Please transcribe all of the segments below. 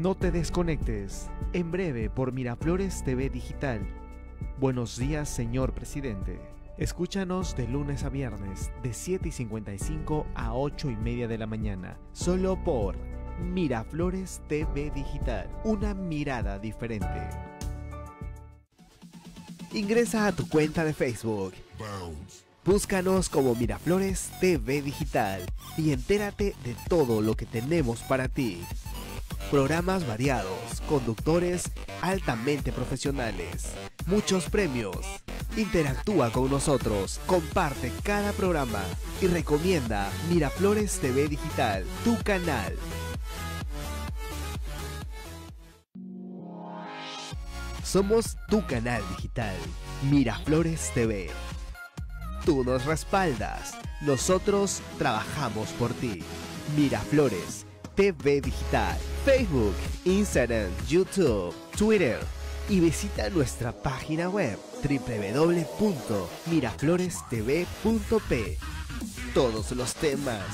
No te desconectes. En breve por Miraflores TV Digital. Buenos días, señor presidente. Escúchanos de lunes a viernes, de 7 y 55 a 8 y media de la mañana, solo por Miraflores TV Digital. Una mirada diferente. Ingresa a tu cuenta de Facebook. Búscanos como Miraflores TV Digital y entérate de todo lo que tenemos para ti. Programas variados, conductores altamente profesionales, muchos premios. Interactúa con nosotros, comparte cada programa y recomienda Miraflores TV Digital, tu canal. Somos tu canal digital, Miraflores TV. Tú nos respaldas, nosotros trabajamos por ti. Miraflores TV Digital, Facebook, Instagram, YouTube, Twitter y visita nuestra página web www.miraflorestv.p. Todos los temas,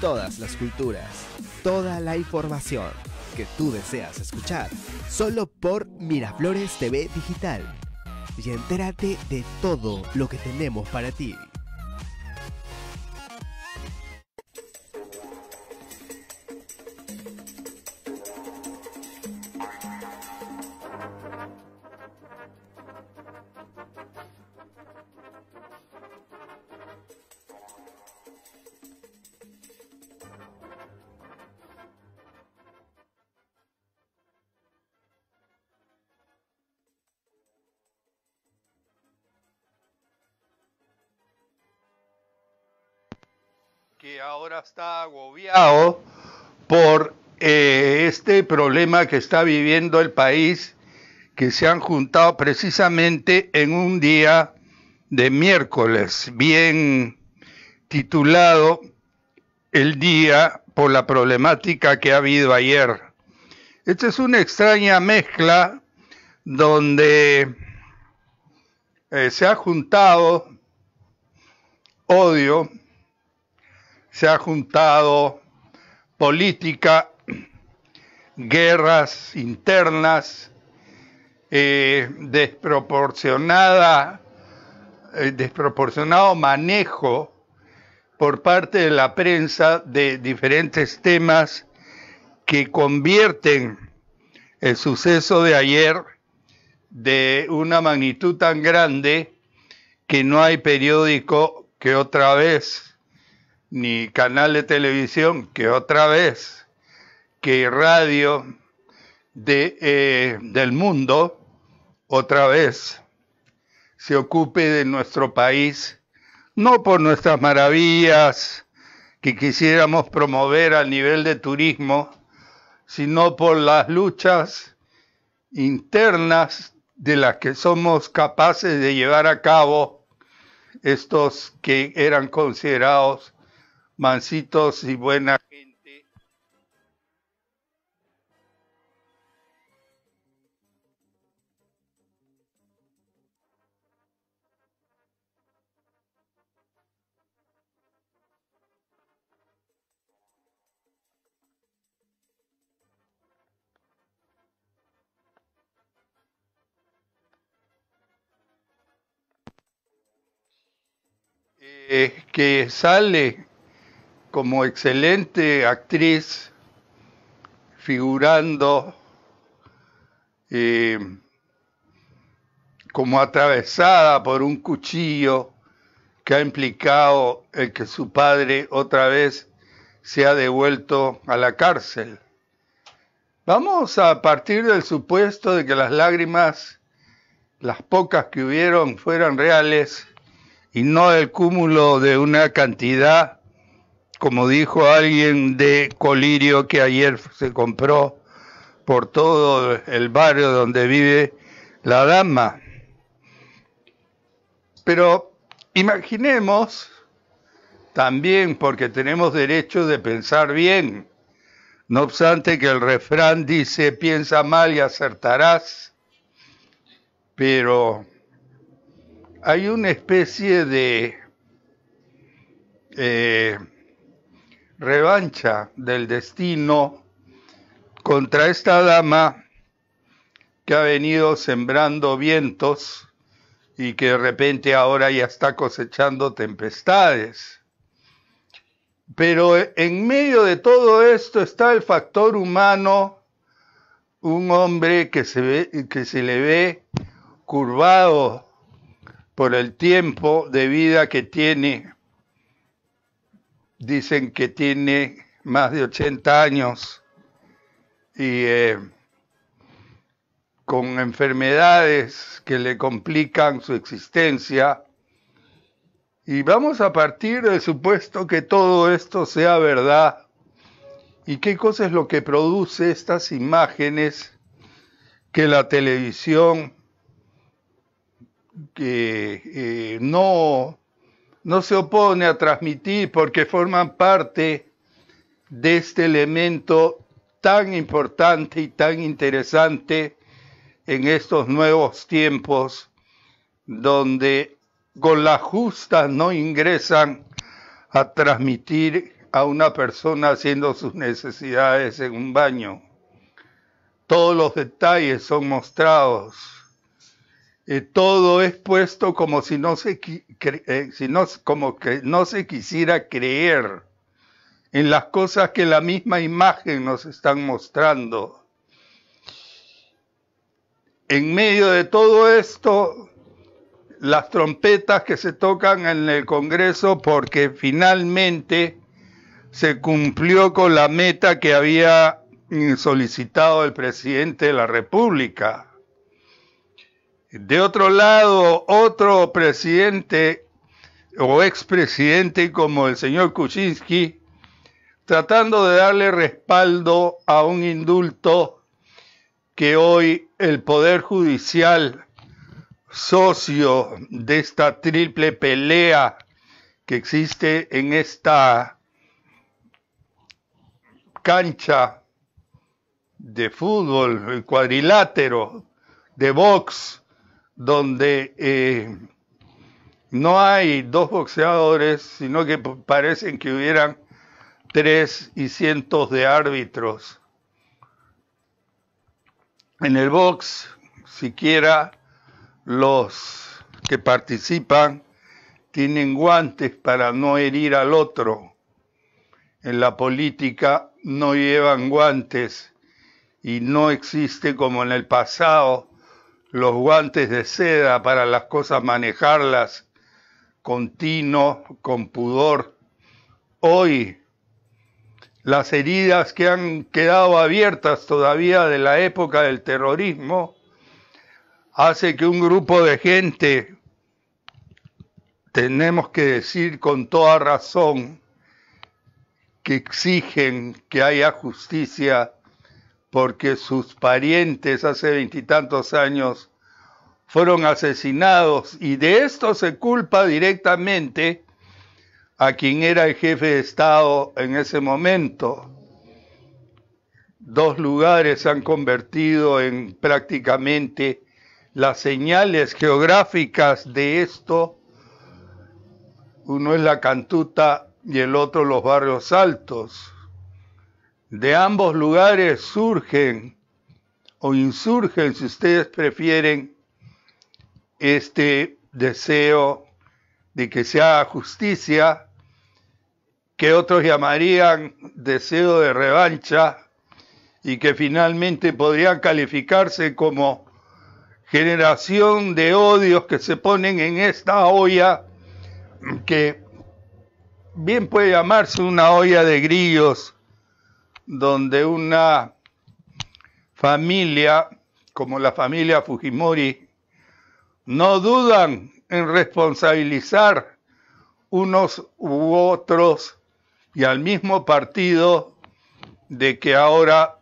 todas las culturas, toda la información que tú deseas escuchar, solo por Miraflores TV Digital. Y entérate de todo lo que tenemos para ti. ahora está agobiado por eh, este problema que está viviendo el país, que se han juntado precisamente en un día de miércoles, bien titulado El Día por la problemática que ha habido ayer. Esta es una extraña mezcla donde eh, se ha juntado odio, se ha juntado política, guerras internas, eh, desproporcionada, eh, desproporcionado manejo por parte de la prensa de diferentes temas que convierten el suceso de ayer de una magnitud tan grande que no hay periódico que otra vez ni canal de televisión que otra vez que radio de, eh, del mundo otra vez se ocupe de nuestro país, no por nuestras maravillas que quisiéramos promover al nivel de turismo, sino por las luchas internas de las que somos capaces de llevar a cabo estos que eran considerados Mancitos y buena gente. Eh, que sale como excelente actriz figurando eh, como atravesada por un cuchillo que ha implicado el que su padre otra vez se ha devuelto a la cárcel. Vamos a partir del supuesto de que las lágrimas, las pocas que hubieron, fueran reales y no el cúmulo de una cantidad como dijo alguien de Colirio que ayer se compró por todo el barrio donde vive la dama. Pero imaginemos también, porque tenemos derecho de pensar bien, no obstante que el refrán dice piensa mal y acertarás, pero hay una especie de eh, revancha del destino contra esta dama que ha venido sembrando vientos y que de repente ahora ya está cosechando tempestades. Pero en medio de todo esto está el factor humano, un hombre que se, ve, que se le ve curvado por el tiempo de vida que tiene dicen que tiene más de 80 años y eh, con enfermedades que le complican su existencia. Y vamos a partir del supuesto que todo esto sea verdad. ¿Y qué cosa es lo que produce estas imágenes que la televisión que eh, no no se opone a transmitir porque forman parte de este elemento tan importante y tan interesante en estos nuevos tiempos donde con la justa no ingresan a transmitir a una persona haciendo sus necesidades en un baño. Todos los detalles son mostrados eh, todo es puesto como si no se, eh, no se quisiera creer en las cosas que la misma imagen nos están mostrando. En medio de todo esto, las trompetas que se tocan en el Congreso porque finalmente se cumplió con la meta que había solicitado el presidente de la República de otro lado, otro presidente o expresidente como el señor Kuczynski, tratando de darle respaldo a un indulto que hoy el Poder Judicial, socio de esta triple pelea que existe en esta cancha de fútbol, el cuadrilátero de box, donde eh, no hay dos boxeadores, sino que parecen que hubieran tres y cientos de árbitros. En el box, siquiera los que participan tienen guantes para no herir al otro. En la política no llevan guantes y no existe como en el pasado los guantes de seda para las cosas manejarlas con tino, con pudor. Hoy las heridas que han quedado abiertas todavía de la época del terrorismo hace que un grupo de gente, tenemos que decir con toda razón, que exigen que haya justicia porque sus parientes hace veintitantos años fueron asesinados y de esto se culpa directamente a quien era el jefe de Estado en ese momento. Dos lugares se han convertido en prácticamente las señales geográficas de esto. Uno es la Cantuta y el otro los barrios altos. De ambos lugares surgen o insurgen, si ustedes prefieren, este deseo de que se haga justicia, que otros llamarían deseo de revancha y que finalmente podría calificarse como generación de odios que se ponen en esta olla que bien puede llamarse una olla de grillos donde una familia como la familia Fujimori no dudan en responsabilizar unos u otros y al mismo partido de que ahora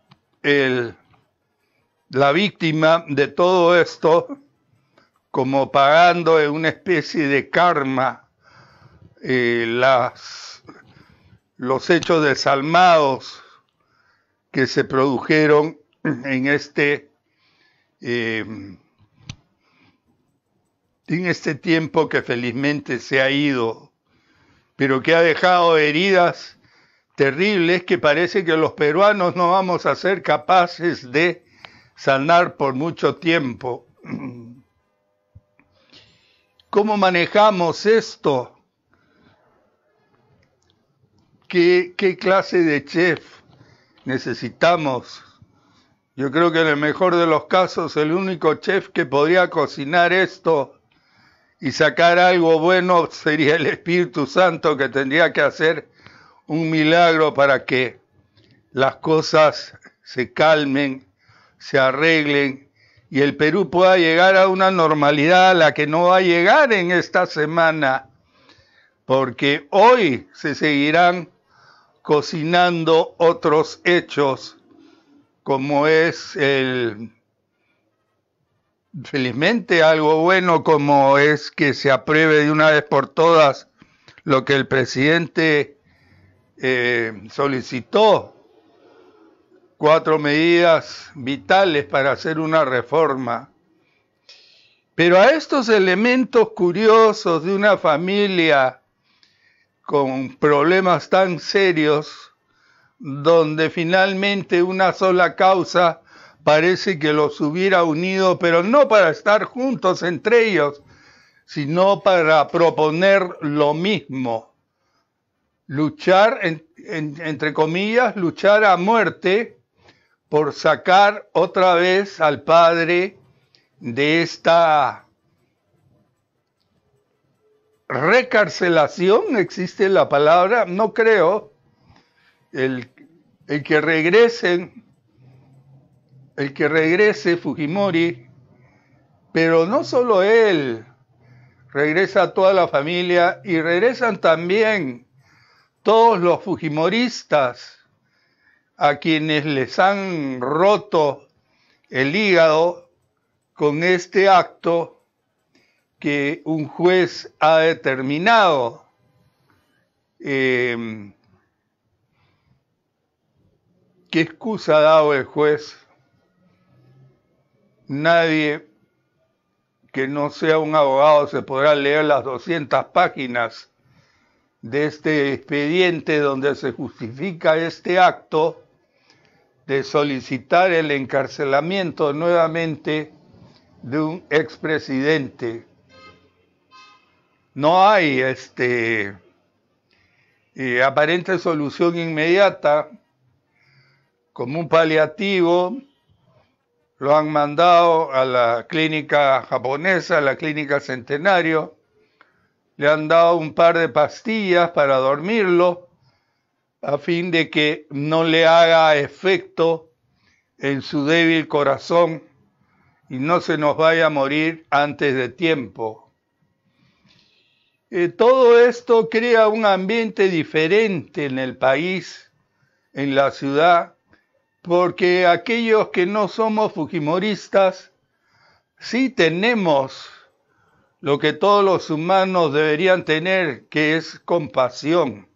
la víctima de todo esto, como pagando en una especie de karma eh, las, los hechos desalmados que se produjeron en este, eh, en este tiempo que felizmente se ha ido, pero que ha dejado heridas terribles que parece que los peruanos no vamos a ser capaces de sanar por mucho tiempo. ¿Cómo manejamos esto? ¿Qué, qué clase de chef? necesitamos. Yo creo que en el mejor de los casos el único chef que podría cocinar esto y sacar algo bueno sería el Espíritu Santo que tendría que hacer un milagro para que las cosas se calmen, se arreglen y el Perú pueda llegar a una normalidad a la que no va a llegar en esta semana, porque hoy se seguirán cocinando otros hechos, como es el, felizmente algo bueno, como es que se apruebe de una vez por todas lo que el presidente eh, solicitó, cuatro medidas vitales para hacer una reforma. Pero a estos elementos curiosos de una familia con problemas tan serios donde finalmente una sola causa parece que los hubiera unido, pero no para estar juntos entre ellos, sino para proponer lo mismo. Luchar, entre comillas, luchar a muerte por sacar otra vez al padre de esta recarcelación, existe la palabra, no creo, el, que regresen, el que regrese Fujimori, pero no solo él, regresa toda la familia y regresan también todos los Fujimoristas a quienes les han roto el hígado con este acto que un juez ha determinado. Eh, ¿Qué excusa ha dado el juez? Nadie que no sea un abogado se podrá leer las 200 páginas de este expediente donde se justifica este acto de solicitar el encarcelamiento nuevamente de un expresidente no hay este, eh, aparente solución inmediata. Como un paliativo, lo han mandado a la clínica japonesa, a la clínica Centenario. Le han dado un par de pastillas para dormirlo a fin de que no le haga efecto en su débil corazón y no se nos vaya a morir antes de tiempo. Eh, todo esto crea un ambiente diferente en el país, en la ciudad, porque aquellos que no somos fujimoristas, sí tenemos lo que todos los humanos deberían tener, que es compasión.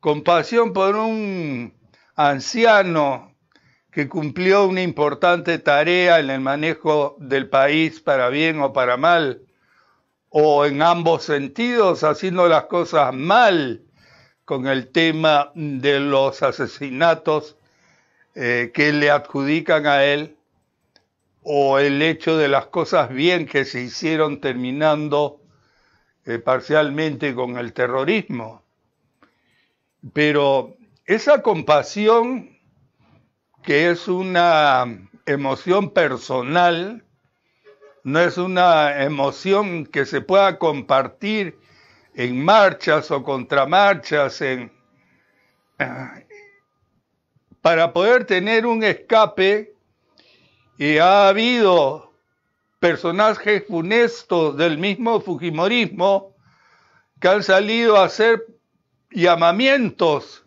Compasión por un anciano que cumplió una importante tarea en el manejo del país para bien o para mal o en ambos sentidos haciendo las cosas mal con el tema de los asesinatos eh, que le adjudican a él o el hecho de las cosas bien que se hicieron terminando eh, parcialmente con el terrorismo. Pero esa compasión, que es una emoción personal, no es una emoción que se pueda compartir en marchas o contramarchas, ah, para poder tener un escape, y ha habido personajes funestos del mismo Fujimorismo que han salido a hacer llamamientos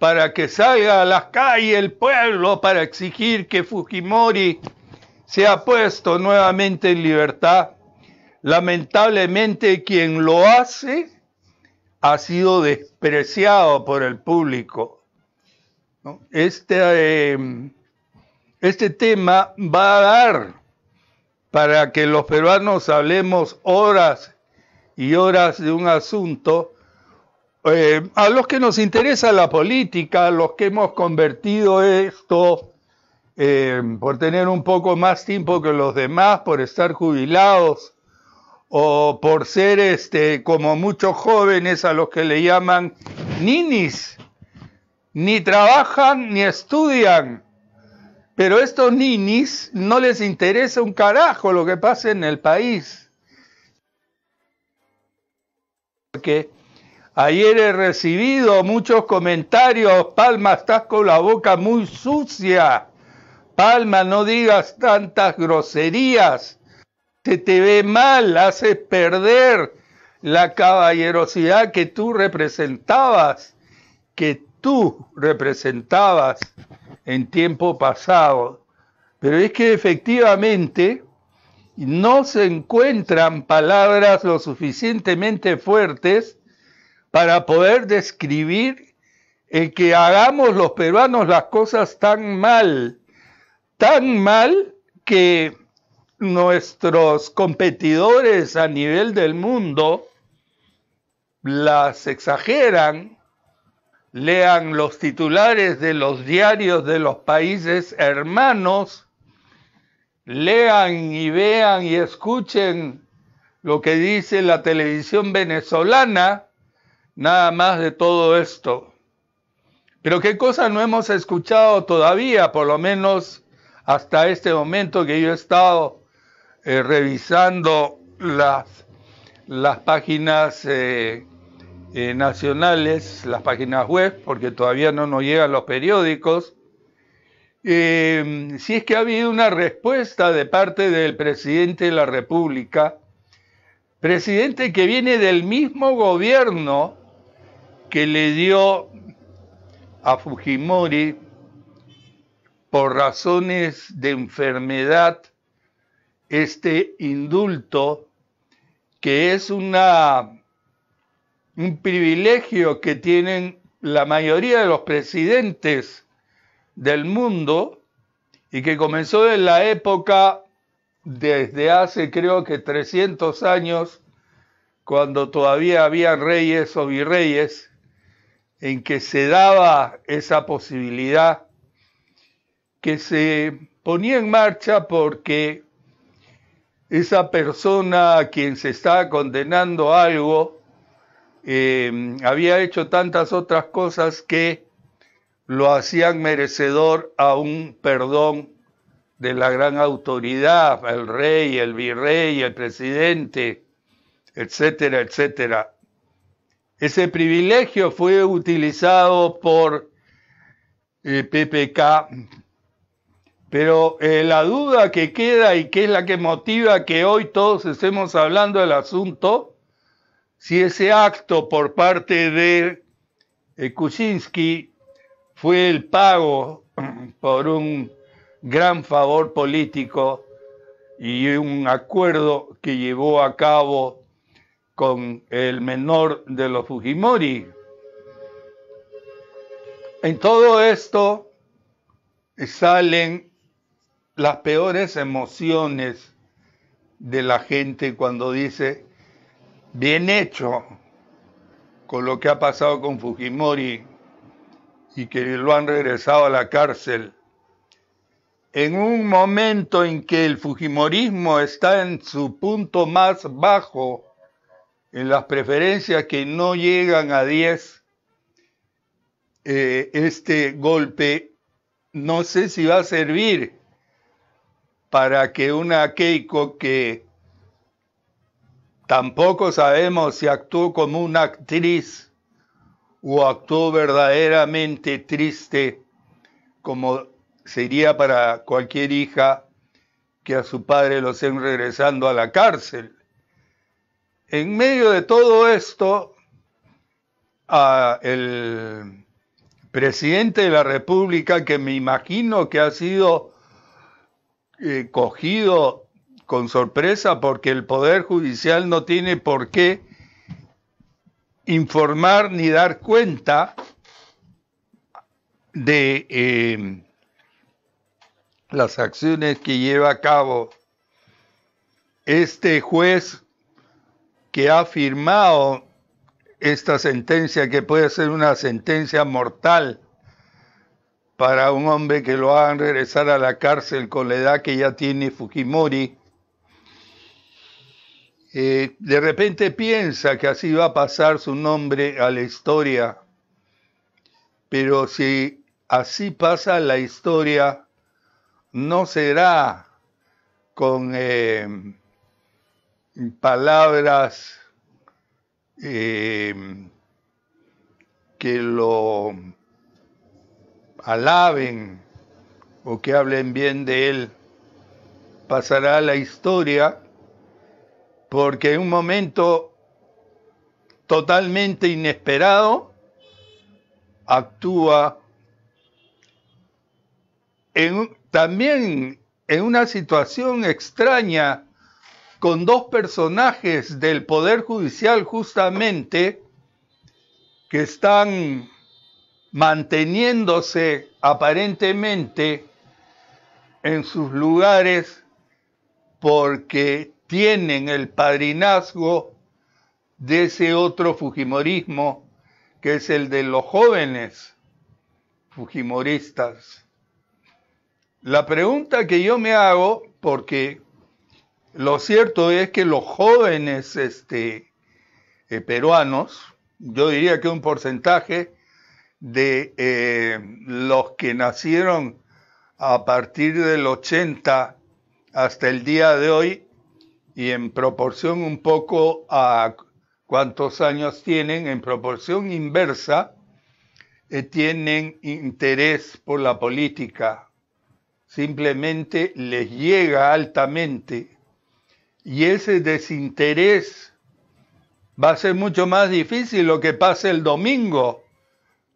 para que salga a las calles el pueblo para exigir que Fujimori se ha puesto nuevamente en libertad. Lamentablemente quien lo hace ha sido despreciado por el público. Este, em, este tema va a dar para que los peruanos hablemos horas y horas de un asunto. Eh, a los que nos interesa la política, a los que hemos convertido esto eh, por tener un poco más tiempo que los demás, por estar jubilados o por ser este, como muchos jóvenes a los que le llaman ninis. Ni trabajan ni estudian. Pero estos ninis no les interesa un carajo lo que pasa en el país. Porque ayer he recibido muchos comentarios, Palmas, estás con la boca muy sucia Alma, no digas tantas groserías. Se te ve mal, haces perder la caballerosidad que tú representabas, que tú representabas en tiempo pasado. Pero es que efectivamente no se encuentran palabras lo suficientemente fuertes para poder describir el que hagamos los peruanos las cosas tan mal tan mal que nuestros competidores a nivel del mundo las exageran. Lean los titulares de los diarios de los países hermanos. Lean y vean y escuchen lo que dice la televisión venezolana. Nada más de todo esto. Pero qué cosa no hemos escuchado todavía, por lo menos hasta este momento que yo he estado eh, revisando las, las páginas eh, eh, nacionales, las páginas web, porque todavía no nos llegan los periódicos, em, si es que ha habido una respuesta de parte del presidente de la República, presidente que viene del mismo gobierno que le dio a Fujimori por razones de enfermedad este indulto, que es un privilegio que tienen la mayoría de los presidentes del mundo y que comenzó en la época desde hace creo que 300 años, cuando todavía había reyes o virreyes, en que se daba esa posibilidad que se ponía en marcha porque esa persona a quien se estaba condenando algo eh, había hecho tantas otras cosas que lo hacían merecedor a un perdón de la gran autoridad, el rey, el virrey, el presidente, etcétera, etcétera. Ese privilegio fue utilizado por eh, PPK pero eh, la duda que queda y que es la que motiva que hoy todos estemos hablando del asunto, si ese acto por parte de eh, Kuczynski fue el pago por un gran favor político y un acuerdo que llevó a cabo con el menor de los Fujimori. En todo esto salen las peores emociones de la gente cuando dice, bien hecho con lo que ha pasado con Fujimori y que lo han regresado a la cárcel. En un momento en que el Fujimorismo está en su punto más bajo, en las preferencias que no llegan a 10, eh, este golpe no sé si va a servir para que una Keiko que tampoco sabemos si actuó como una actriz o actuó verdaderamente triste, como sería para cualquier hija que a su padre lo estén regresando a la cárcel. En medio de todo esto, el presidente de la República, que me imagino que ha sido eh, cogido con sorpresa porque el Poder Judicial no tiene por qué informar ni dar cuenta de em, las acciones que lleva a cabo este juez que ha firmado esta sentencia que puede ser una sentencia mortal para un hombre que lo hagan regresar a la cárcel con la edad que ya tiene Fujimori. Eh, de repente piensa que así va a pasar su nombre a la historia, pero si así pasa la historia, no será con eh, palabras eh, que lo alaben o que hablen bien de él. Pasará la historia porque en un momento totalmente inesperado actúa también en una situación extraña con dos personajes del Poder Judicial justamente que están manteniéndose aparentemente en sus lugares porque tienen el padrinazgo de ese otro Fujimorismo que es el de los jóvenes Fujimoristas. La pregunta que yo me hago, porque lo cierto es que los jóvenes este, eh, peruanos, yo diría que un porcentaje de eh, los que nacieron a partir del 80 hasta el día de hoy y en proporción un poco a cuántos años tienen, en proporción inversa, eh, tienen interés por la política. Simplemente les llega altamente. Y ese desinterés va a ser mucho más difícil lo que pase el domingo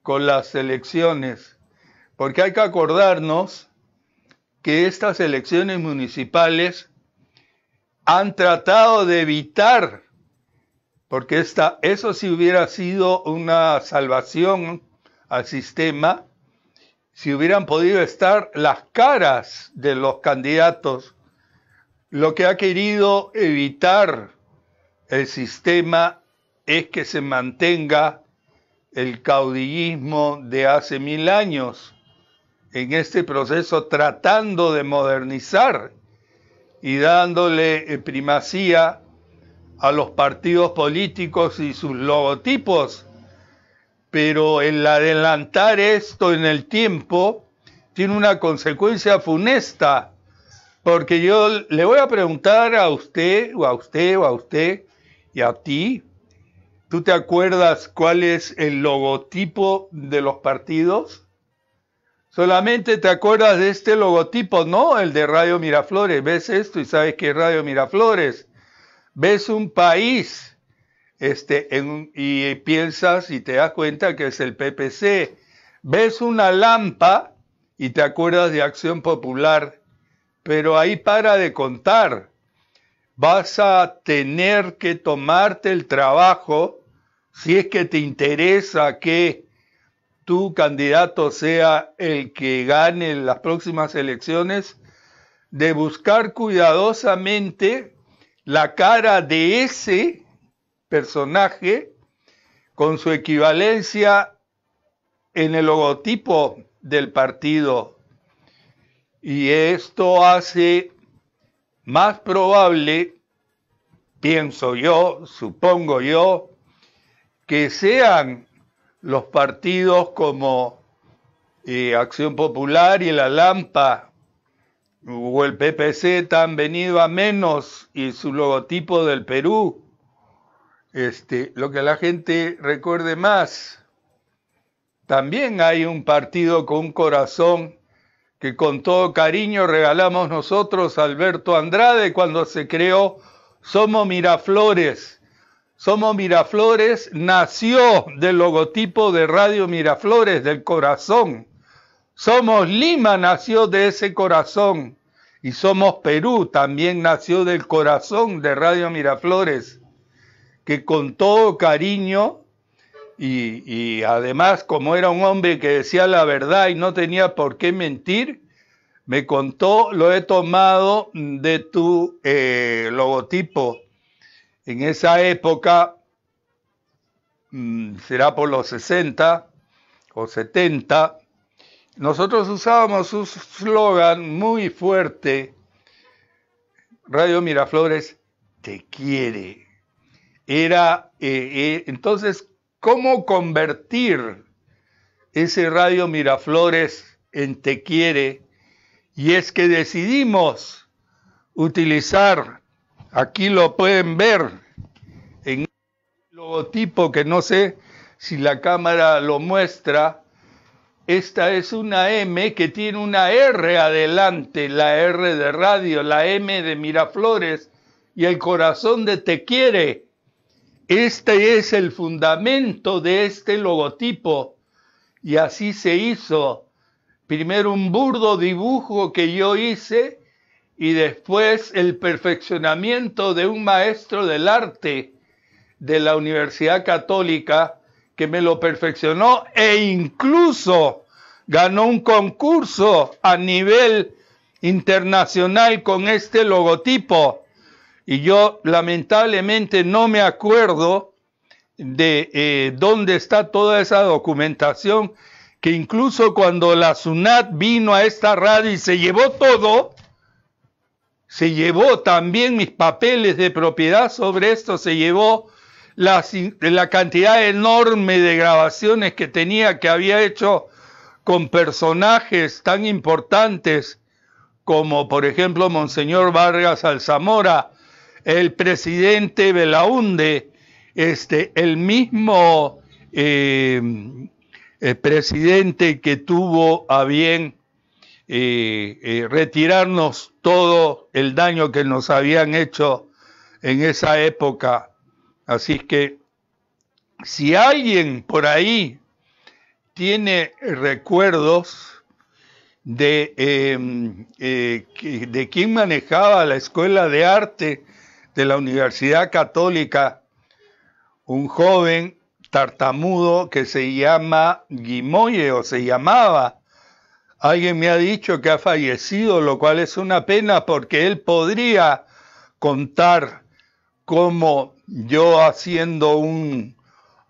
con las elecciones, porque hay que acordarnos que estas elecciones municipales han tratado de evitar, porque eso si hubiera sido una salvación al sistema, si hubieran podido estar las caras de los candidatos, lo que ha querido evitar el sistema es que se mantenga el caudillismo de hace mil años en este proceso tratando de modernizar y dándole eh, primacía a los partidos políticos y sus logotipos. Pero el adelantar esto en el tiempo tiene una consecuencia funesta, porque yo le voy a preguntar a usted o a usted o a usted y a ti, ¿Tú te acuerdas cuál es el logotipo de los partidos? Solamente te acuerdas de este logotipo, no el de Radio Miraflores. Ves esto y sabes que es Radio Miraflores. Ves un país este, y piensas y te das cuenta que es el PPC. Ves una lampa y te acuerdas de Acción Popular. Pero ahí para de contar vas a tener que tomarte el trabajo, si es que te interesa que tu candidato sea el que gane las próximas elecciones, de buscar cuidadosamente la cara de ese personaje con su equivalencia en el logotipo del partido. Y esto hace más probable, pienso yo, supongo yo, que sean los partidos como eh, Acción Popular y la Lampa o el PPC han venido a menos y su logotipo del Perú. Este, lo que la gente recuerde más. También hay un partido con un corazón que con todo cariño regalamos nosotros a Alberto Andrade cuando se creó Somos Miraflores. Somos Miraflores nació del logotipo de Radio Miraflores, del corazón. Somos Lima nació de ese corazón. Y Somos Perú también nació del corazón de Radio Miraflores, que con todo cariño y, además, como era un hombre que decía la verdad y no tenía por qué mentir, me contó, lo he tomado de tu eh, logotipo. En esa época, mm, será por los 60 o 70, nosotros usábamos un slogan muy fuerte. Radio Miraflores te quiere. Era, eh, eh, entonces, cómo convertir ese radio Miraflores en Te quiere. Y es que decidimos utilizar, aquí lo pueden ver, en un logotipo que no sé si la cámara lo muestra, esta es una M que tiene una R adelante, la R de radio, la M de Miraflores y el corazón de Te quiere. Este es el fundamento de este logotipo. Y así se hizo. Primero un burdo dibujo que yo hice y después el perfeccionamiento de un maestro del arte de la Universidad Católica que me lo perfeccionó e incluso ganó un concurso a nivel internacional con este logotipo. Y yo lamentablemente no me acuerdo de eh, dónde está toda esa documentación, que incluso cuando la SUNAT vino a esta radio y se llevó todo, se llevó también mis papeles de propiedad sobre esto, se llevó la, la cantidad enorme de grabaciones que tenía, que había hecho con personajes tan importantes como por ejemplo Monseñor Vargas Alzamora, el presidente Belaunde, este, el mismo eh, eh, presidente que tuvo a bien eh, retirarnos todo el daño que nos habían hecho en esa época. Así que si alguien por ahí tiene recuerdos de, em, de quién manejaba la escuela de arte, de la Universidad Católica, un joven tartamudo que se llama Guimoye o se llamaba. Alguien me ha dicho que ha fallecido, lo cual es una pena porque él podría contar cómo yo haciendo un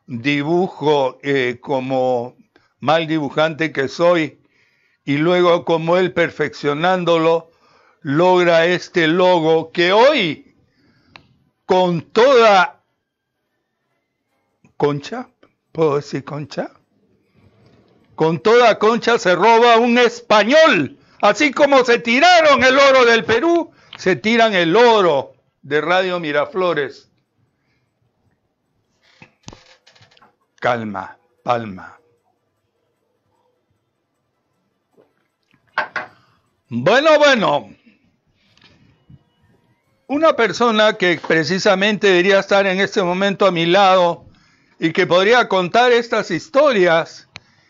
dibujo eh, como mal dibujante que soy y luego como él perfeccionándolo logra este logo que hoy con toda concha, puedo decir concha, con toda concha se roba un español, así como se tiraron el oro del Perú, se tiran el oro de Radio Miraflores. Calma, palma. Bueno, bueno. Una persona que precisamente debería estar en este momento a mi lado y que podría contar estas historias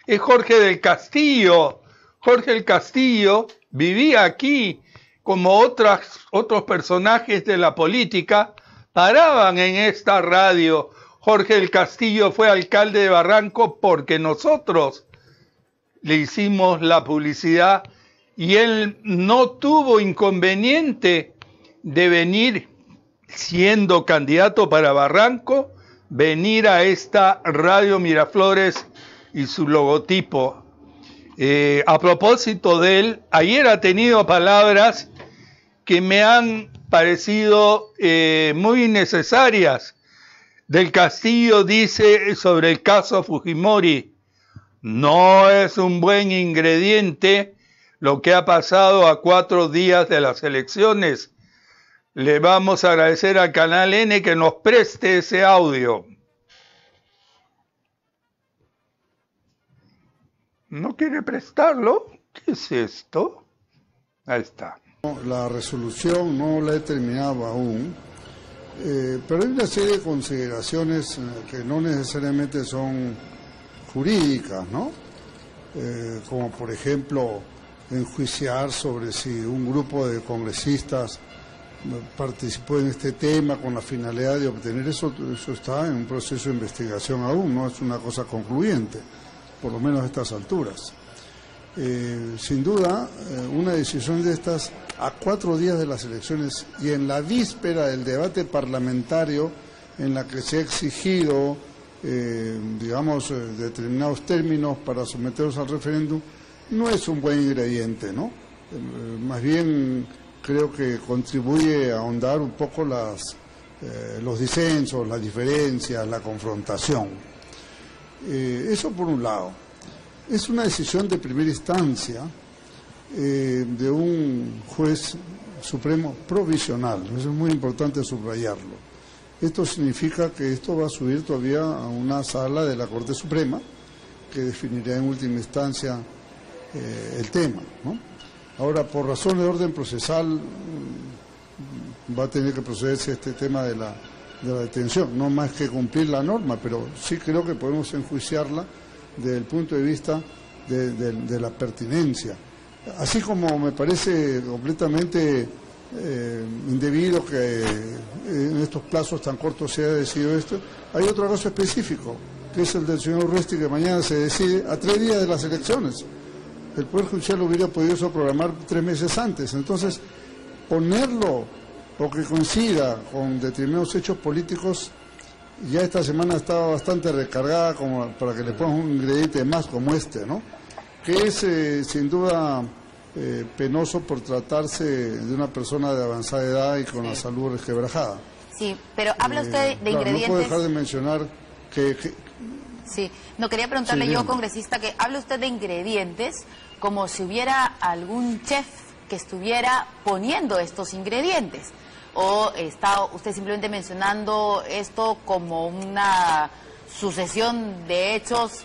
es Jorge del Castillo. Jorge del Castillo vivía aquí como otras, otros personajes de la política paraban en esta radio. Jorge del Castillo fue alcalde de Barranco porque nosotros le hicimos la publicidad y él no tuvo inconveniente de venir siendo candidato para Barranco, venir a esta Radio Miraflores y su logotipo. Eh, a propósito de él, ayer ha tenido palabras que me han parecido eh, muy necesarias. Del Castillo dice sobre el caso Fujimori, no es un buen ingrediente lo que ha pasado a cuatro días de las elecciones le vamos a agradecer al Canal N que nos preste ese audio. ¿No quiere prestarlo? ¿Qué es esto? Ahí está. La resolución no la he terminado aún, eh, pero hay una serie de consideraciones eh, que no necesariamente son jurídicas, ¿no? Eh, como por ejemplo enjuiciar sobre si un grupo de congresistas participó en este tema con la finalidad de obtener eso, eso está en un proceso de investigación aún, no es una cosa concluyente, por lo menos a estas alturas. Eh, sin duda, eh, una decisión de estas a cuatro días de las elecciones y en la víspera del debate parlamentario en la que se ha exigido, eh, digamos, determinados términos para someterlos al referéndum, no es un buen ingrediente, ¿no? más bien creo que contribuye a ahondar un poco las, eh, los disensos, las diferencias, la confrontación. Eh, eso por un lado. Es una decisión de primera instancia eh, de un juez supremo provisional, eso es muy importante subrayarlo. Esto significa que esto va a subir todavía a una sala de la Corte Suprema que definirá en última instancia el tema. Ahora, por razón de orden procesal, mm, va a tener que procederse este tema de la, detención, no más que cumplir la norma, pero sí creo que podemos enjuiciarla desde el punto de vista de, la pertinencia. Así como me parece completamente eh, indebido que eh, en estos plazos tan cortos se haya decidido esto, hay otro caso específico, que es el del señor Urresti, que mañana se decide a tres días de las elecciones el Poder Judicial hubiera podido eso programar tres meses antes. Entonces, ponerlo o que coincida con determinados hechos políticos, ya esta semana estaba bastante recargada como para que le pongan un ingrediente más como este, ¿no? Que es eh, sin duda eh, penoso por tratarse de una persona de avanzada edad y con la salud resquebrajada. Sí, pero habla eh, usted de ingredientes... No puedo dejar de mencionar que, Sí, no quería preguntarle yo, congresista, que habla usted de ingredientes como si hubiera algún chef que estuviera poniendo estos ingredientes. O está usted simplemente mencionando esto como una sucesión de hechos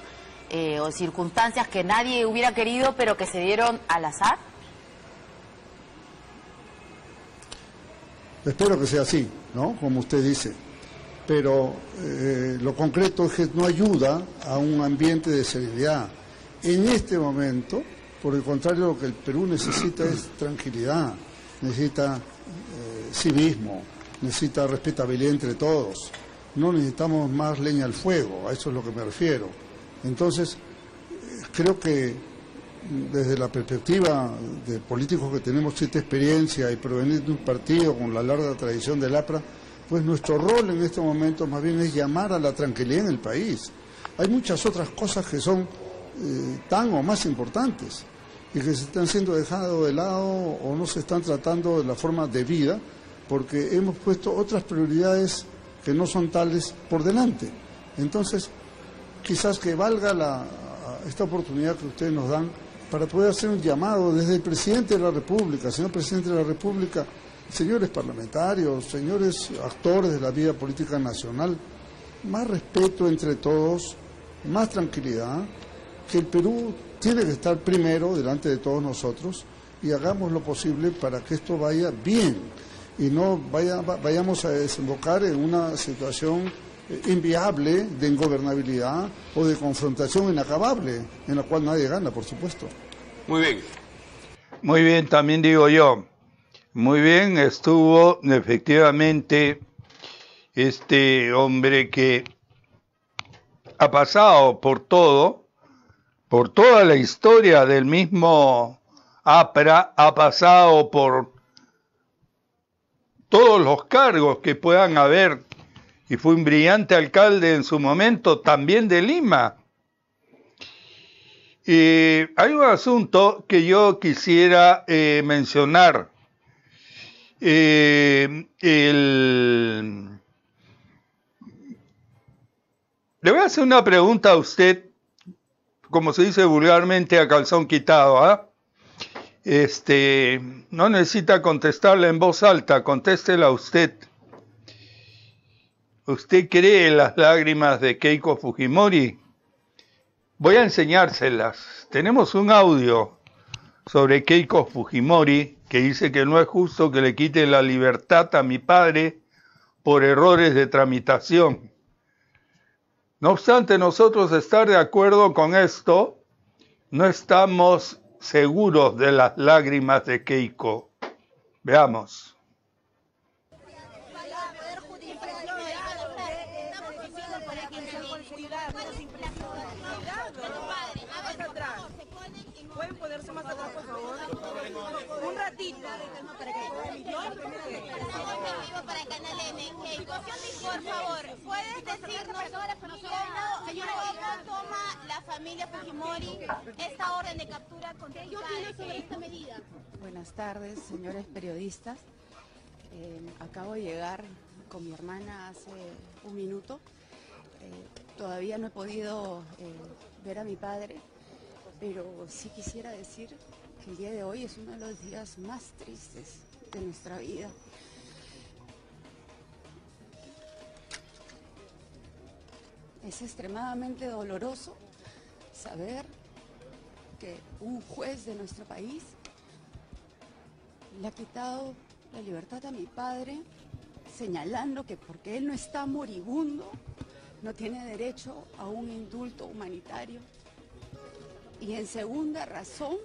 eh, o circunstancias que nadie hubiera querido pero que se dieron al azar? Espero que sea así, ¿no? Como usted dice. Pero eh, lo concreto es que no ayuda a un ambiente de seriedad En este momento, por el contrario, lo que el Perú necesita es tranquilidad, necesita eh, civismo, necesita respetabilidad entre todos. No necesitamos más leña al fuego, a eso es lo que me refiero. Entonces, creo que desde la perspectiva de políticos que tenemos cierta experiencia y provenir de un partido con la larga tradición del APRA, pues nuestro rol en este momento más bien es llamar a la tranquilidad en el país. Hay muchas otras cosas que son eh, tan o más importantes y que se están siendo dejados de lado o no se están tratando de la forma debida porque hemos puesto otras prioridades que no son tales por delante. Entonces, quizás que valga la, esta oportunidad que ustedes nos dan para poder hacer un llamado desde el presidente de la República, señor presidente de la República, señores parlamentarios, señores actores de la vida política nacional, más respeto entre todos, más tranquilidad, que el Perú tiene que estar primero delante de todos nosotros y hagamos lo posible para que esto vaya bien y no vaya, vayamos a desembocar en una situación eh, inviable de ingobernabilidad o de confrontación inacabable, en la cual nadie gana, por supuesto. Muy bien. Muy bien, también digo yo. Muy bien, estuvo efectivamente este hombre que ha pasado por todo por toda la historia del mismo APRA, ha pasado por todos los cargos que puedan haber y fue un brillante alcalde en su momento también de Lima. hay un asunto que yo quisiera eh, mencionar. Eh, le voy a hacer una pregunta a usted como se dice vulgarmente, a calzón quitado. ¿ah? Este, no necesita contestarla en voz alta, contéstela usted. ¿Usted cree en las lágrimas de Keiko Fujimori? Voy a enseñárselas. Tenemos un audio sobre Keiko Fujimori que dice que no es justo que le quite la libertad a mi padre por errores de tramitación. No obstante, nosotros estar de acuerdo con esto, no estamos seguros de las lágrimas de Keiko. Veamos. por favor, ¿puedes decirnos cómo toma la familia Fujimori esta orden de captura contra yo sobre esta medida? Buenas tardes, señores periodistas. Eh, acabo de llegar con mi hermana hace un minuto. Eh, todavía no he podido eh, ver a mi padre, pero sí quisiera decir que el día de hoy es uno de los días más tristes de nuestra vida. Es extremadamente doloroso saber que un juez de nuestro país le ha quitado la libertad a mi padre, señalando que porque él no está moribundo, no tiene derecho a un indulto humanitario. Y en segunda razón,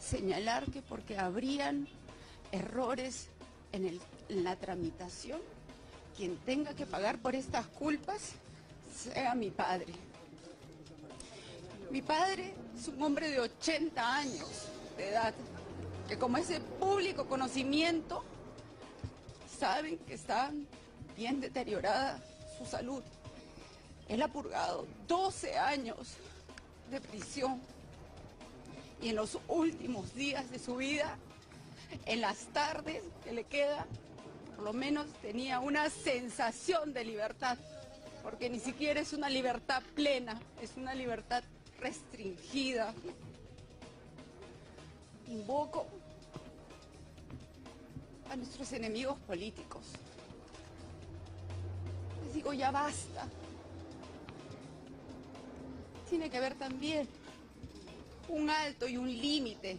señalar que porque habrían errores en, la tramitación, quien tenga que pagar por estas culpas sea mi padre. Mi padre es un hombre de 80 años de edad, que como es de público conocimiento, saben que está bien deteriorada su salud. Él ha purgado 12 años de prisión y en los últimos días de su vida, en las tardes que le queda, por lo menos tenía una sensación de libertad porque ni siquiera es una libertad plena, es una libertad restringida. Invoco a nuestros enemigos políticos. Les digo, ya basta. Tiene que haber también un alto y un límite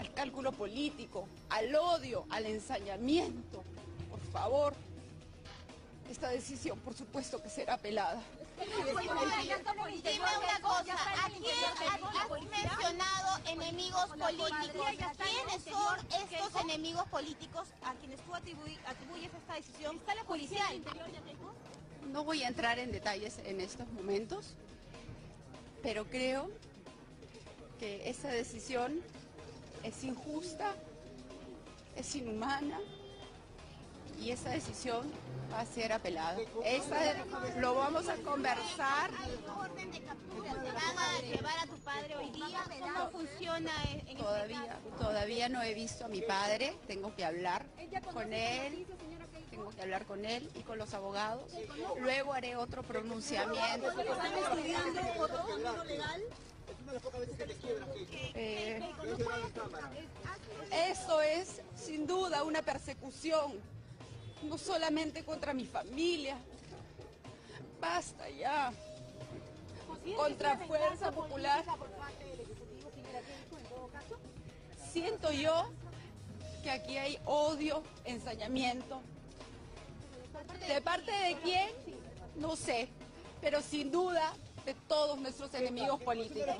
al cálculo político, al odio, al ensañamiento. Por favor, esta decisión, por supuesto, que será apelada. Dime una cosa, ¿a quién has mencionado enemigos políticos? ¿Quiénes son estos enemigos políticos a quienes tú atribuyes esta decisión ¿Está la policial? No voy a entrar en detalles en estos momentos, pero creo que esta decisión es injusta, es inhumana, y esa decisión va a ser apelada. lo vamos a conversar. ¿Cómo funciona este Todavía, todavía no he visto a mi padre, tengo que hablar con él tengo que hablar con él y con los abogados. Luego haré otro pronunciamiento. Eh, esto es sin duda una persecución no solamente contra mi familia. Basta ya. Contra Fuerza Popular. Siento yo que aquí hay odio, ensañamiento. ¿De parte de quién? No sé, pero sin duda de todos nuestros enemigos políticos.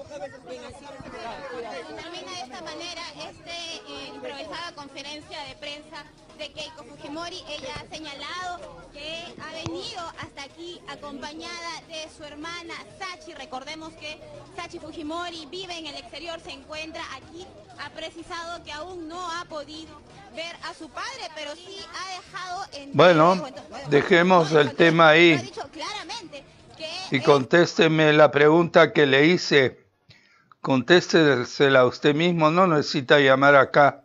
Termina de esta manera esta eh, improvisada conferencia de prensa de Keiko Fujimori. Ella ha señalado que ha venido hasta aquí acompañada de su hermana Sachi. Recordemos que Sachi Fujimori vive en el exterior, se encuentra aquí. Ha precisado que aún no ha podido ver a su padre, pero sí ha dejado en... Bueno, dejemos el tema ahí. claramente y contésteme la pregunta que le hice. Contéstesela a usted mismo, no necesita llamar acá.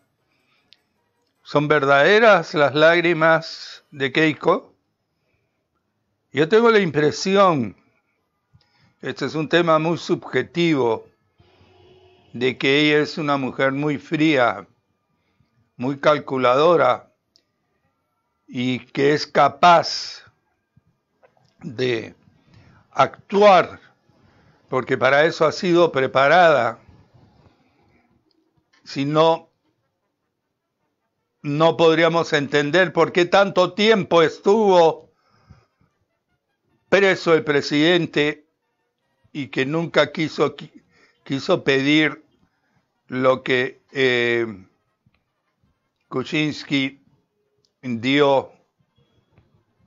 ¿Son verdaderas las lágrimas de Keiko? Yo tengo la impresión, este es un tema muy subjetivo, de que ella es una mujer muy fría, muy calculadora y que es capaz de actuar, porque para eso ha sido preparada, si no, no podríamos entender por qué tanto tiempo estuvo preso el presidente y que nunca quiso, quiso pedir lo que eh, Kuczynski dio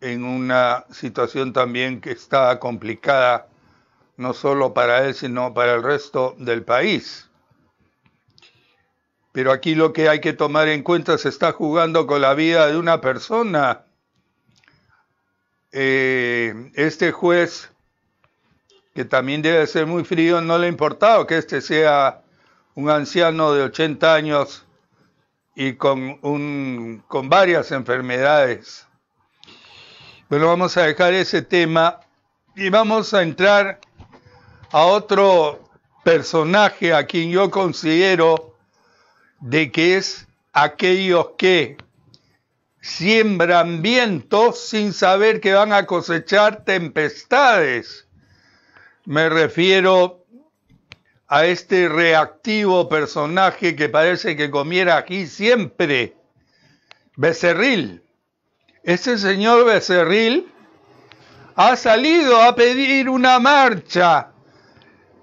en una situación también que está complicada, no solo para él, sino para el resto del país. Pero aquí lo que hay que tomar en cuenta se está jugando con la vida de una persona. Eh, este juez, que también debe ser muy frío, no le ha importado que este sea un anciano de 80 años y con, con varias enfermedades. Pero pues vamos a dejar ese tema y vamos a entrar a otro personaje a quien yo considero de que es aquellos que siembran vientos sin saber que van a cosechar tempestades. Me refiero a este reactivo personaje que parece que comiera aquí siempre, Becerril. Ese señor Becerril ha salido a pedir una marcha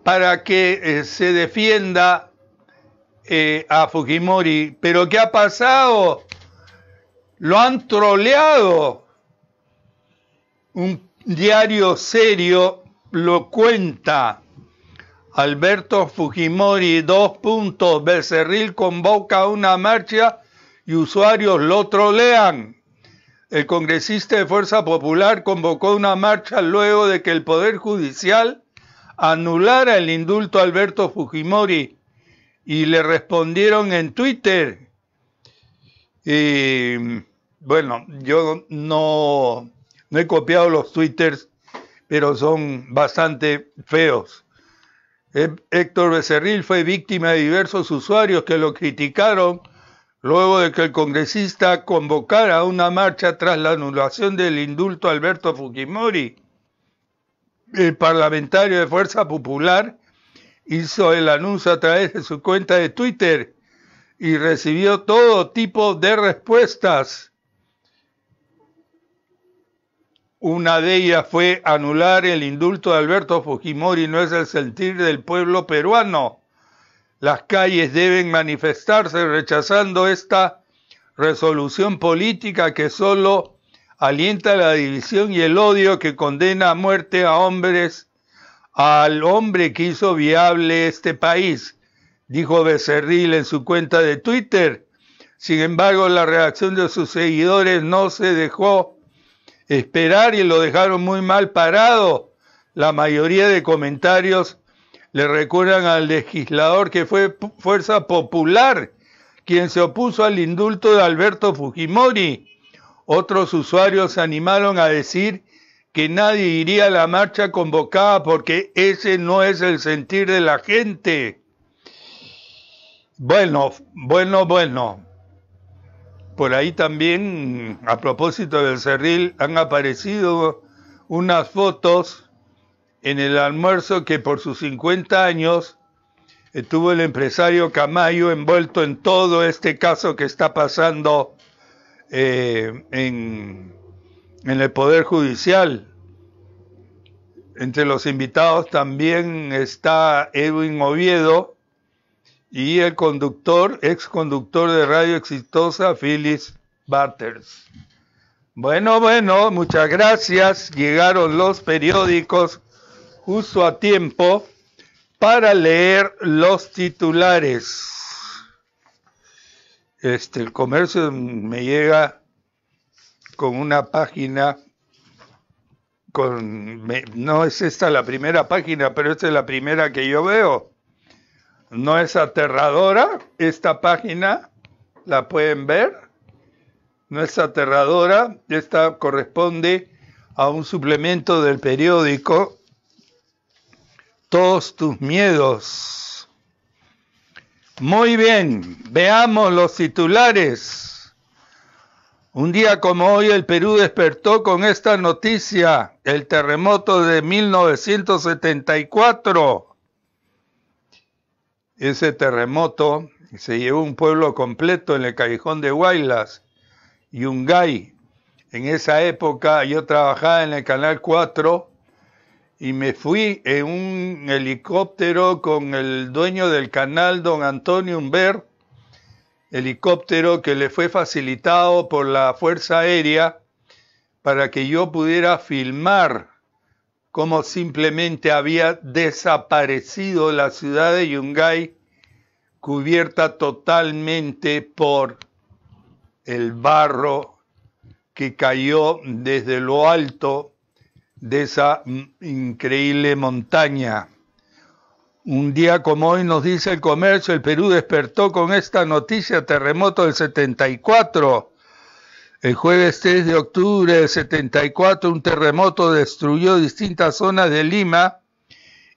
para que eh, se defienda eh, a Fujimori. Pero ¿qué ha pasado? Lo han troleado. Un diario serio lo cuenta. Alberto Fujimori, dos puntos. Becerril convoca una marcha y usuarios lo trolean el congresista de Fuerza Popular convocó una marcha luego de que el Poder Judicial anulara el indulto a Alberto Fujimori y le respondieron en Twitter. Y, bueno, yo no, no he copiado los twitters, pero son bastante feos. Eh, Héctor Becerril fue víctima de diversos usuarios que lo criticaron luego de que el congresista convocara una marcha tras la anulación del indulto a Alberto Fujimori. El parlamentario de Fuerza Popular hizo el anuncio a través de su cuenta de Twitter y recibió todo tipo de respuestas. Una de ellas fue anular el indulto de Alberto Fujimori, no es el sentir del pueblo peruano. Las calles deben manifestarse rechazando esta resolución política que solo alienta la división y el odio que condena a muerte a hombres, al hombre que hizo viable este país, dijo Becerril en su cuenta de Twitter. Sin embargo, la reacción de sus seguidores no se dejó esperar y lo dejaron muy mal parado. La mayoría de comentarios le recuerdan al legislador que fue Fuerza Popular quien se opuso al indulto de Alberto Fujimori. Otros usuarios se animaron a decir que nadie iría a la marcha convocada porque ese no es el sentir de la gente. Bueno, bueno, bueno. Por ahí también, a propósito del Cerril, han aparecido unas fotos en el almuerzo que por sus 50 años estuvo el empresario Camayo envuelto en todo este caso que está pasando eh, en, el Poder Judicial. Entre los invitados también está Edwin Oviedo y el conductor, ex conductor de Radio Exitosa, Phyllis Batters. Bueno, bueno, muchas gracias. Llegaron los periódicos uso a tiempo para leer los titulares. Este, el comercio me llega con una página, con, no es esta la primera página, pero esta es la primera que yo veo. No es aterradora esta página, la pueden ver. No es aterradora, esta corresponde a un suplemento del periódico todos tus miedos. Muy bien, veamos los titulares. Un día como hoy el Perú despertó con esta noticia, el terremoto de 1974. Ese terremoto se llevó un pueblo completo en el callejón de Huaylas, Yungay. En esa época yo trabajaba en el Canal 4 y me fui en un helicóptero con el dueño del canal, don Antonio Humbert, helicóptero que le fue facilitado por la Fuerza Aérea para que yo pudiera filmar cómo simplemente había desaparecido la ciudad de Yungay, cubierta totalmente por el barro que cayó desde lo alto de esa mm, increíble montaña. Un día como hoy nos dice el comercio, el Perú despertó con esta noticia, terremoto del 74. El jueves 3 de octubre del 74 un terremoto destruyó distintas zonas de Lima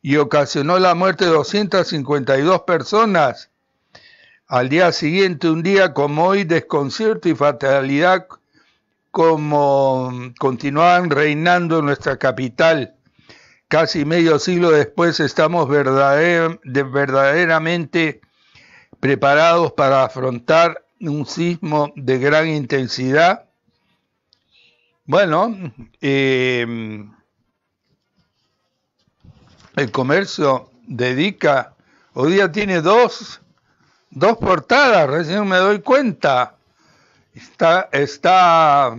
y ocasionó la muerte de 252 personas. Al día siguiente, un día como hoy, desconcierto y fatalidad como continúan reinando en nuestra capital. Casi medio siglo después estamos verdaderamente preparados para afrontar un sismo de gran intensidad. Bueno, em, el comercio dedica, hoy día tiene dos, dos portadas, recién me doy cuenta está, está,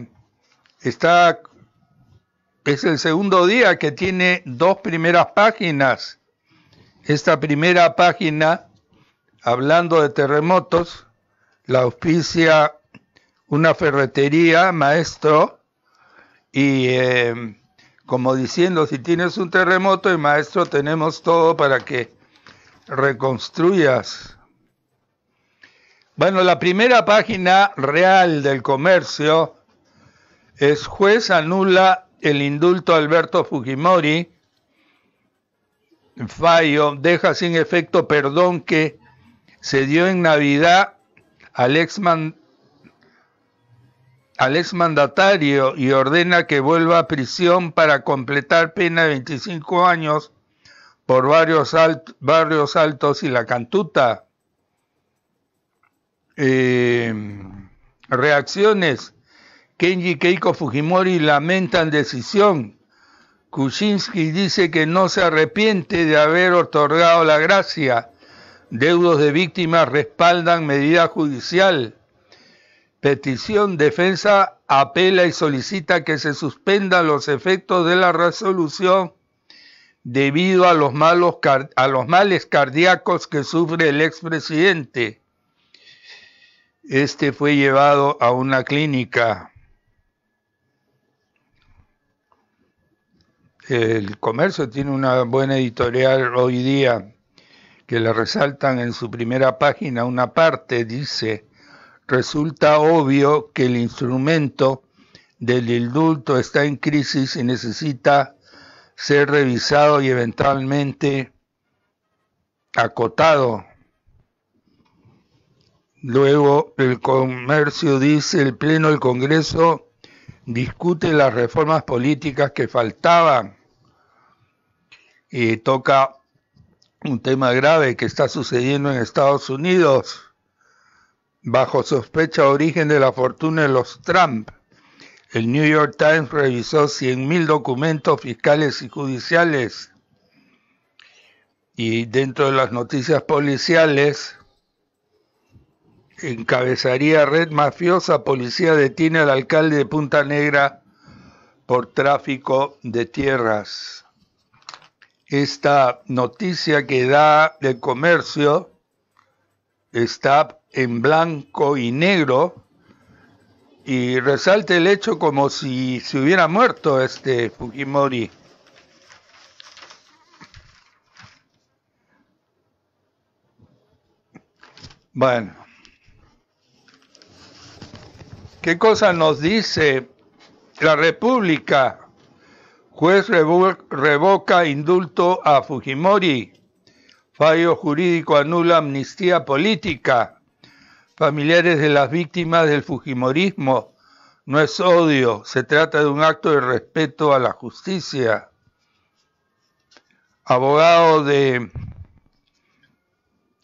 está, es el segundo día que tiene dos primeras páginas. Esta primera página, hablando de terremotos, la auspicia una ferretería, maestro, y em, como diciendo, si tienes un terremoto, y maestro, tenemos todo para que reconstruyas bueno, la primera página real del comercio es juez anula el indulto a Alberto Fujimori. Fallo deja sin efecto perdón que se dio en Navidad al exmandatario y ordena que vuelva a prisión para completar pena de 25 años por varios, barrios altos y la cantuta. Em, reacciones. Kenji Keiko Fujimori lamentan decisión. Kuczynski dice que no se arrepiente de haber otorgado la gracia. Deudos de víctimas respaldan medida judicial. Petición defensa apela y solicita que se suspendan los efectos de la resolución debido a los, malos, a los males cardíacos que sufre el expresidente. Este fue llevado a una clínica. El comercio tiene una buena editorial hoy día que le resaltan en su primera página una parte, dice, resulta obvio que el instrumento del indulto está en crisis y necesita ser revisado y eventualmente acotado Luego, el comercio dice, el Pleno del Congreso discute las reformas políticas que faltaban. Y toca un tema grave que está sucediendo en Estados Unidos, bajo sospecha origen de la fortuna de los Trump. El New York Times revisó 100.000 documentos fiscales y judiciales. Y dentro de las noticias policiales, encabezaría red mafiosa, policía detiene al alcalde de Punta Negra por tráfico de tierras. Esta noticia que da el comercio está en blanco y negro y resalta el hecho como si se hubiera muerto este Fujimori. Bueno, ¿Qué cosa nos dice la República? Juez revoca indulto a Fujimori. Fallo jurídico anula amnistía política. Familiares de las víctimas del Fujimorismo. No es odio, se trata de un acto de respeto a la justicia. Abogado de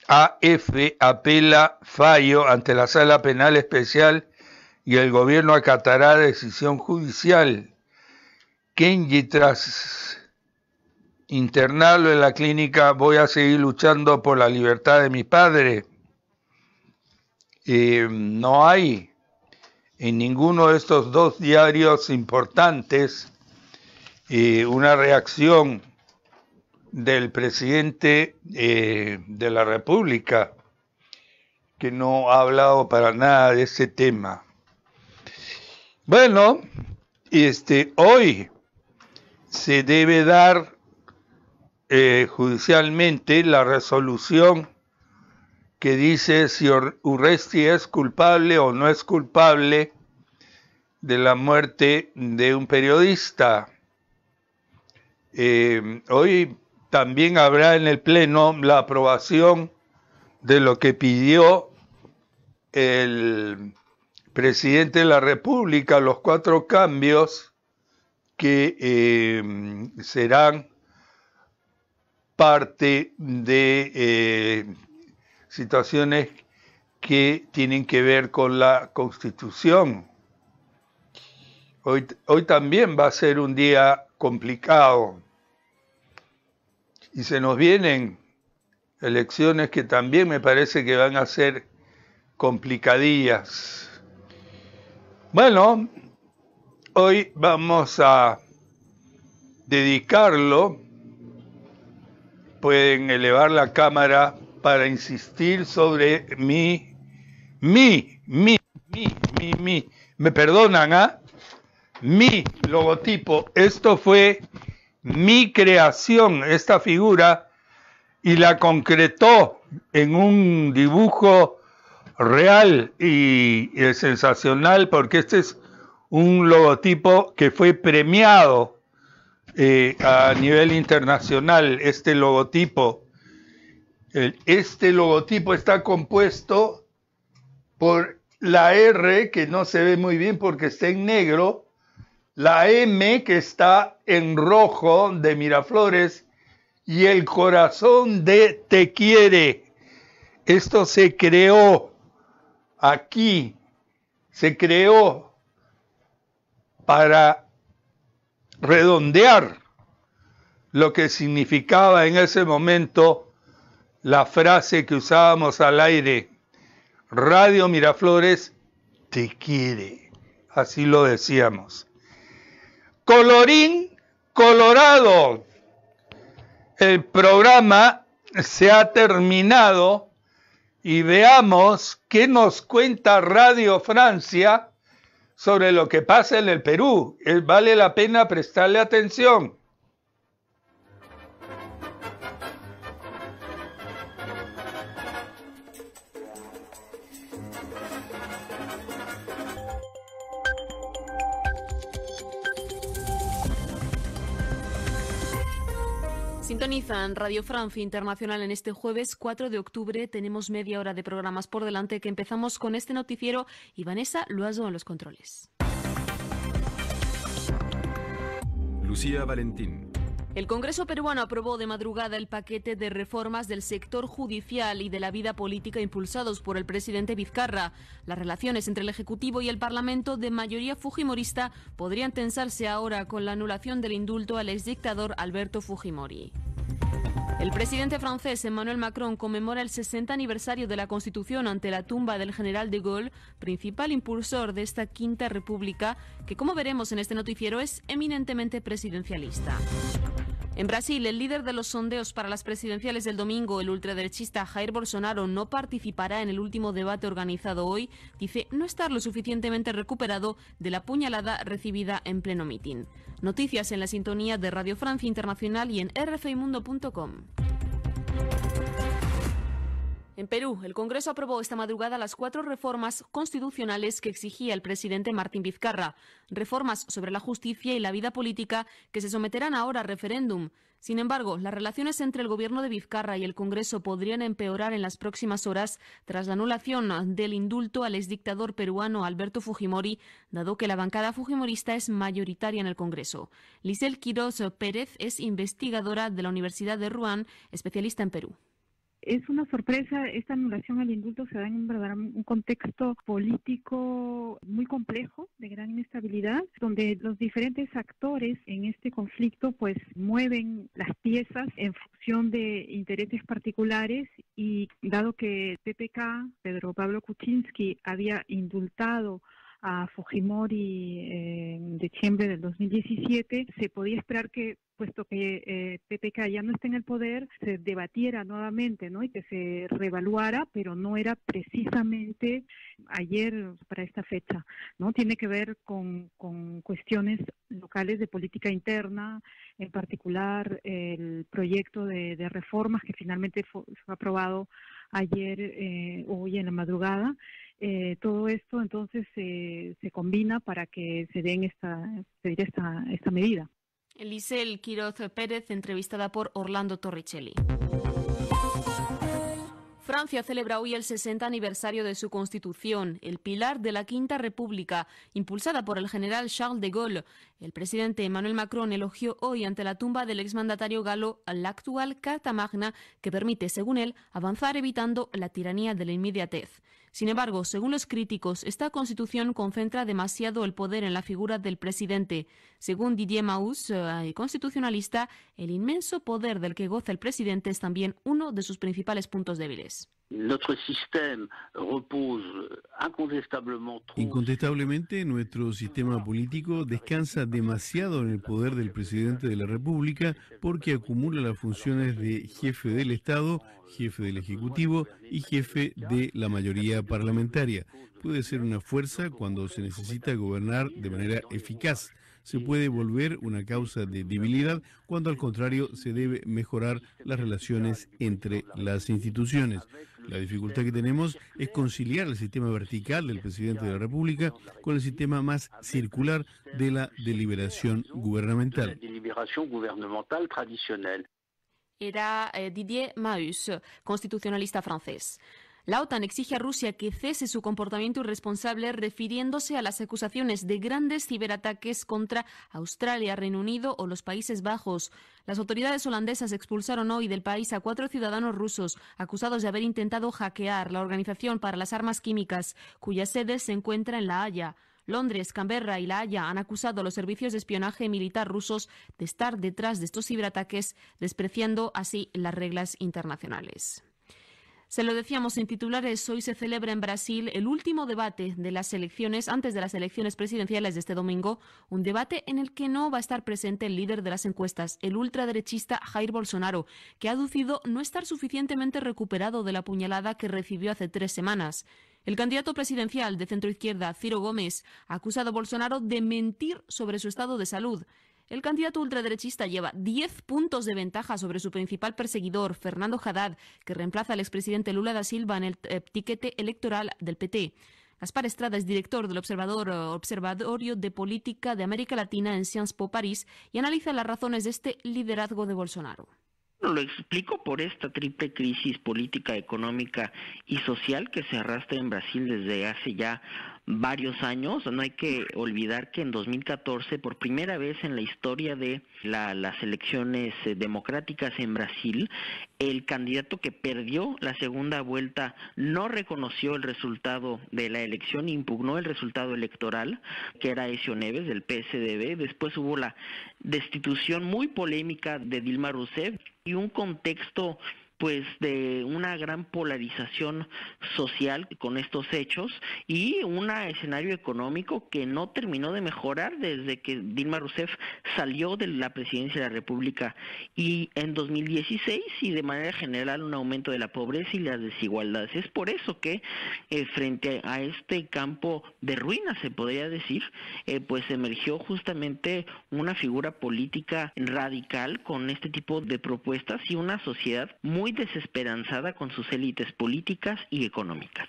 AF apela fallo ante la Sala Penal Especial y el gobierno acatará decisión judicial. Kenji, tras internarlo en la clínica, voy a seguir luchando por la libertad de mi padre. Eh, no hay en ninguno de estos dos diarios importantes eh, una reacción del presidente eh, de la República que no ha hablado para nada de ese tema. Bueno, este, hoy se debe dar eh, judicialmente la resolución que dice si Urresti es culpable o no es culpable de la muerte de un periodista. Eh, hoy también habrá en el Pleno la aprobación de lo que pidió el presidente de la República los cuatro cambios que eh, serán parte de eh, situaciones que tienen que ver con la constitución. hoy también va a ser un día complicado y se nos vienen elecciones que también me parece que van a ser complicadillas. Bueno, hoy vamos a dedicarlo. Pueden elevar la cámara para insistir sobre mi, mi, mi, mi, mi, mi. Me perdonan, ¿ah? Mi logotipo. Esto fue mi creación, esta figura, y la concretó en un dibujo real y, sensacional porque este es un logotipo que fue premiado eh, a nivel internacional, este logotipo. este logotipo está compuesto por la R, que no se ve muy bien porque está en negro, la M, que está en rojo de Miraflores, y el corazón de Te quiere. Esto se creó aquí se creó para redondear lo que significaba en ese momento la frase que usábamos al aire, Radio Miraflores te quiere, así lo decíamos. Colorín Colorado, el programa se ha terminado y veamos qué nos cuenta Radio Francia sobre lo que pasa en el Perú. Eh, vale la pena prestarle atención. en Radio Francia Internacional en este jueves 4 de octubre. Tenemos media hora de programas por delante que empezamos con este noticiero y Vanessa Luazo en los controles. Lucía Valentín. El Congreso peruano aprobó de madrugada el paquete de reformas del sector judicial y de la vida política impulsados por el presidente Vizcarra. Las relaciones entre el Ejecutivo y el Parlamento de mayoría fujimorista podrían tensarse ahora con la anulación del indulto al exdictador Alberto Fujimori. El presidente francés Emmanuel Macron conmemora el 60 aniversario de la Constitución ante la tumba del general de Gaulle, principal impulsor de esta Quinta República, que como veremos en este noticiero es eminentemente presidencialista. En Brasil, el líder de los sondeos para las presidenciales del domingo, el ultraderechista Jair Bolsonaro, no participará en el último debate organizado hoy. Dice no estar lo suficientemente recuperado de la puñalada recibida en pleno mitin. Noticias en la sintonía de Radio Francia Internacional y en rfimundo.com. En Perú, el Congreso aprobó esta madrugada las cuatro reformas constitucionales que exigía el presidente Martín Vizcarra, reformas sobre la justicia y la vida política que se someterán ahora a referéndum. Sin embargo, las relaciones entre el gobierno de Vizcarra y el Congreso podrían empeorar en las próximas horas tras la anulación del indulto al exdictador peruano Alberto Fujimori, dado que la bancada fujimorista es mayoritaria en el Congreso. Lisel Quiroz Pérez es investigadora de la Universidad de Ruán, especialista en Perú es una sorpresa, esta anulación al indulto se da en un, un contexto político muy complejo, de gran inestabilidad, donde los diferentes actores en este conflicto pues mueven las piezas en función de intereses particulares y dado que PPK, Pedro Pablo Kuczynski, había indultado a Fujimori eh, en diciembre del 2017, se podía esperar que puesto que eh, PPK ya no está en el poder, se debatiera nuevamente, ¿no? Y que se reevaluara, pero no era precisamente ayer para esta fecha, ¿no? Tiene que ver con, con cuestiones locales de política interna, en particular el proyecto de, reformas que finalmente fue, aprobado ayer, eh, hoy en la madrugada, eh, todo esto entonces se combina para que se den esta, medida. Elisel Quiroz Pérez, entrevistada por Orlando Torricelli. Francia celebra hoy el 60 aniversario de su constitución, el pilar de la Quinta República, impulsada por el general Charles de Gaulle. El presidente Emmanuel Macron elogió hoy ante la tumba del exmandatario galo la actual Carta Magna que permite, según él, avanzar evitando la tiranía de la inmediatez. Sin embargo, según los críticos, esta constitución concentra demasiado el poder en la figura del presidente. Según Didier Maus, eh, constitucionalista, el inmenso poder del que goza el presidente es también uno de sus principales puntos débiles. Incontestablemente, nuestro sistema político descansa demasiado en el poder del presidente de la República porque acumula las funciones de jefe del Estado, jefe del Ejecutivo y jefe de la mayoría parlamentaria. Puede ser una fuerza cuando se necesita gobernar de manera eficaz se puede volver una causa de debilidad cuando al contrario se debe mejorar las relaciones entre las instituciones. La dificultad que tenemos es conciliar el sistema vertical del presidente de la República con el sistema más circular de la deliberación gubernamental. Era eh, Didier Maus, constitucionalista francés. La OTAN exige a Rusia que cese su comportamiento irresponsable refiriéndose a las acusaciones de grandes ciberataques contra Australia, Reino Unido o los Países Bajos. Las autoridades holandesas expulsaron hoy del país a cuatro ciudadanos rusos acusados de haber intentado hackear la Organización para las Armas Químicas, cuya sede se encuentra en La Haya. Londres, Canberra y La Haya han acusado a los servicios de espionaje militar rusos de estar detrás de estos ciberataques, despreciando así las reglas internacionales. Se lo decíamos en titulares, hoy se celebra en Brasil el último debate de las elecciones, antes de las elecciones presidenciales de este domingo, un debate en el que no va a estar presente el líder de las encuestas, el ultraderechista Jair Bolsonaro, que ha aducido no estar suficientemente recuperado de la puñalada que recibió hace tres semanas. El candidato presidencial de centroizquierda, Ciro Gómez, ha acusado a Bolsonaro de mentir sobre su estado de salud. El candidato ultraderechista lleva 10 puntos de ventaja sobre su principal perseguidor, Fernando Haddad, que reemplaza al expresidente Lula da Silva en el eh, tiquete electoral del PT. Gaspar Estrada es director del eh, Observatorio de Política de América Latina en Sciences Po París y analiza las razones de este liderazgo de Bolsonaro. Lo explico por esta triple crisis política, económica y social que se arrastra en Brasil desde hace ya varios años. No hay que olvidar que en 2014, por primera vez en la historia de las elecciones eh, democráticas en Brasil, el candidato que perdió la segunda vuelta no reconoció el resultado de la elección, impugnó el resultado electoral, que era Esio Neves del PSDB. Después hubo la destitución muy polémica de Dilma Rousseff y un contexto pues de una gran polarización social con estos hechos y un escenario económico que no terminó de mejorar desde que Dilma Rousseff salió de la presidencia de la República y en 2016 y de manera general un aumento de la pobreza y las desigualdades. Es por eso que eh, frente a este campo de ruinas, se podría decir, eh, pues emergió justamente una figura política radical con este tipo de propuestas y una sociedad muy desesperanzada con sus élites políticas y económicas.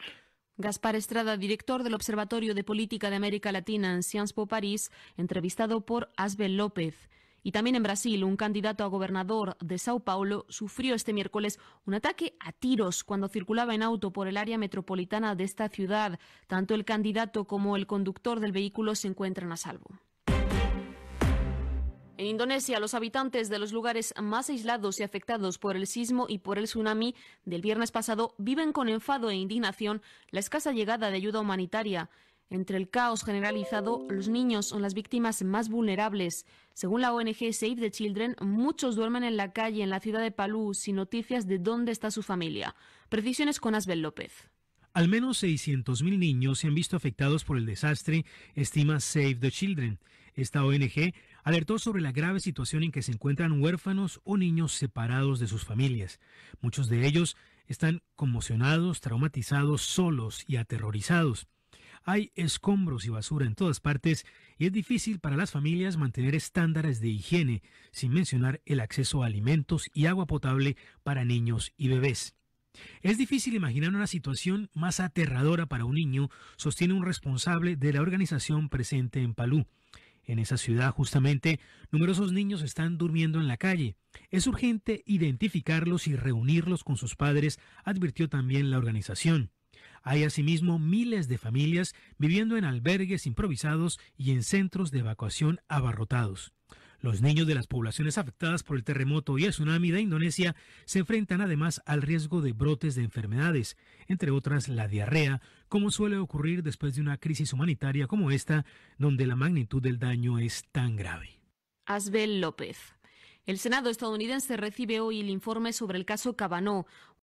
Gaspar Estrada, director del Observatorio de Política de América Latina en Sciences Po París, entrevistado por Asbel López. Y también en Brasil, un candidato a gobernador de Sao Paulo sufrió este miércoles un ataque a tiros cuando circulaba en auto por el área metropolitana de esta ciudad. Tanto el candidato como el conductor del vehículo se encuentran a salvo. En Indonesia, los habitantes de los lugares más aislados y afectados por el sismo y por el tsunami del viernes pasado viven con enfado e indignación la escasa llegada de ayuda humanitaria. Entre el caos generalizado, los niños son las víctimas más vulnerables. Según la ONG Save the Children, muchos duermen en la calle en la ciudad de Palú sin noticias de dónde está su familia. Precisiones con Asbel López. Al menos 600.000 niños se han visto afectados por el desastre, estima Save the Children. Esta ONG alertó sobre la grave situación en que se encuentran huérfanos o niños separados de sus familias. Muchos de ellos están conmocionados, traumatizados, solos y aterrorizados. Hay escombros y basura en todas partes y es difícil para las familias mantener estándares de higiene, sin mencionar el acceso a alimentos y agua potable para niños y bebés. Es difícil imaginar una situación más aterradora para un niño, sostiene un responsable de la organización presente en Palú. En esa ciudad, justamente, numerosos niños están durmiendo en la calle. Es urgente identificarlos y reunirlos con sus padres, advirtió también la organización. Hay asimismo miles de familias viviendo en albergues improvisados y en centros de evacuación abarrotados. Los niños de las poblaciones afectadas por el terremoto y el tsunami de Indonesia se enfrentan además al riesgo de brotes de enfermedades, entre otras la diarrea, como suele ocurrir después de una crisis humanitaria como esta, donde la magnitud del daño es tan grave. Asbel López. El Senado estadounidense recibe hoy el informe sobre el caso Cabanó,